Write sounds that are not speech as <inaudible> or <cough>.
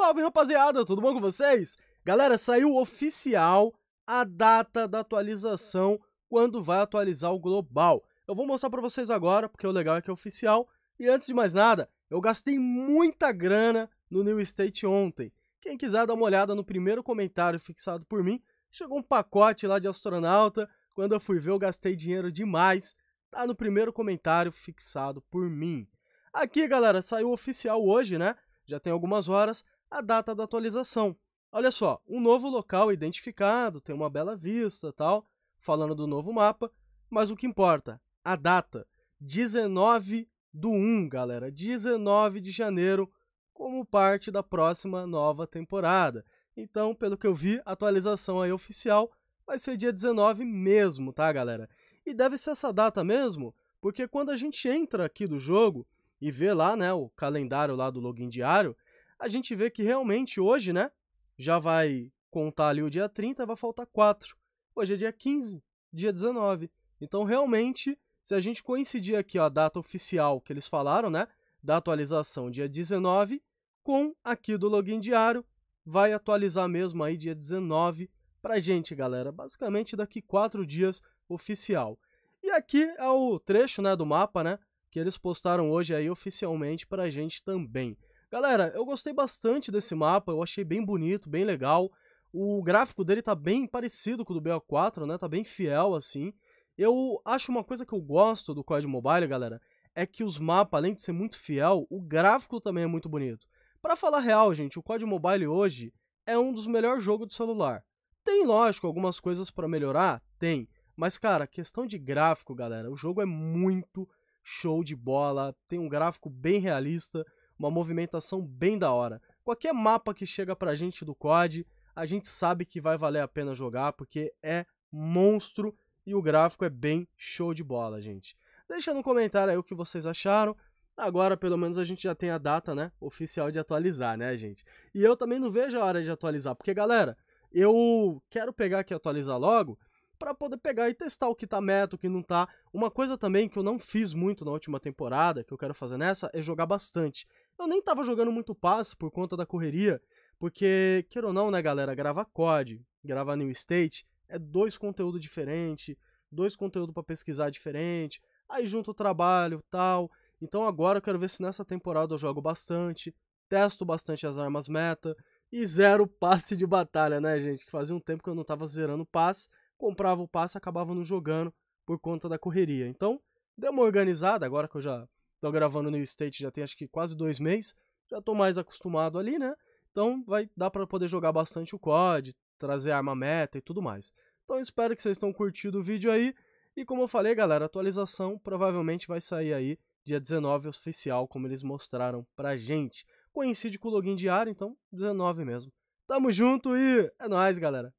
Salve, rapaziada, tudo bom com vocês? Galera, saiu oficial a data da atualização, quando vai atualizar o global. Eu vou mostrar para vocês agora, porque o legal é que é oficial. E antes de mais nada, eu gastei muita grana no New State ontem. Quem quiser dar uma olhada no primeiro comentário fixado por mim, chegou um pacote lá de astronauta. Quando eu fui ver, eu gastei dinheiro demais. Tá no primeiro comentário fixado por mim. Aqui, galera, saiu oficial hoje, né? Já tem algumas horas a data da atualização. Olha só, um novo local identificado, tem uma bela vista tal, falando do novo mapa, mas o que importa, a data, 19 do 1, galera, 19 de janeiro, como parte da próxima nova temporada. Então, pelo que eu vi, a atualização aí oficial vai ser dia 19 mesmo, tá, galera? E deve ser essa data mesmo, porque quando a gente entra aqui do jogo e vê lá, né, o calendário lá do login diário, a gente vê que realmente hoje, né? Já vai contar ali o dia 30, vai faltar 4. Hoje é dia 15, dia 19. Então, realmente, se a gente coincidir aqui ó, a data oficial que eles falaram, né? Da atualização dia 19, com aqui do login diário, vai atualizar mesmo aí dia 19 pra gente, galera. Basicamente, daqui 4 dias oficial. E aqui é o trecho né, do mapa, né? Que eles postaram hoje aí oficialmente pra gente também. Galera, eu gostei bastante desse mapa, eu achei bem bonito, bem legal. O gráfico dele tá bem parecido com o do BO4, né? Tá bem fiel, assim. Eu acho uma coisa que eu gosto do COD Mobile, galera, é que os mapas, além de ser muito fiel, o gráfico também é muito bonito. Para falar real, gente, o COD Mobile hoje é um dos melhores jogos de celular. Tem, lógico, algumas coisas para melhorar? Tem. Mas, cara, questão de gráfico, galera, o jogo é muito show de bola, tem um gráfico bem realista, uma movimentação bem da hora. Qualquer mapa que chega pra gente do COD, a gente sabe que vai valer a pena jogar, porque é monstro e o gráfico é bem show de bola, gente. Deixa no comentário aí o que vocês acharam. Agora, pelo menos, a gente já tem a data, né, oficial de atualizar, né, gente? E eu também não vejo a hora de atualizar, porque, galera, eu quero pegar aqui e atualizar logo para poder pegar e testar o que tá meta, o que não tá. Uma coisa também que eu não fiz muito na última temporada, que eu quero fazer nessa, é jogar bastante. Eu nem tava jogando muito passe por conta da correria, porque, quer ou não, né, galera, gravar COD, gravar New State, é dois conteúdos diferentes, dois conteúdos para pesquisar diferente, aí junto o trabalho tal. Então agora eu quero ver se nessa temporada eu jogo bastante, testo bastante as armas meta e zero <laughs> passe de batalha, né, gente? Que fazia um tempo que eu não tava zerando passe, comprava o passe, acabava não jogando por conta da correria. Então, deu uma organizada agora que eu já Tô gravando no State já tem acho que quase dois meses. Já tô mais acostumado ali, né? Então vai dar para poder jogar bastante o COD, trazer arma meta e tudo mais. Então espero que vocês tenham curtido o vídeo aí. E como eu falei, galera, a atualização provavelmente vai sair aí dia 19 oficial, como eles mostraram pra gente. Coincide com o login diário, então 19 mesmo. Tamo junto e é nóis, galera.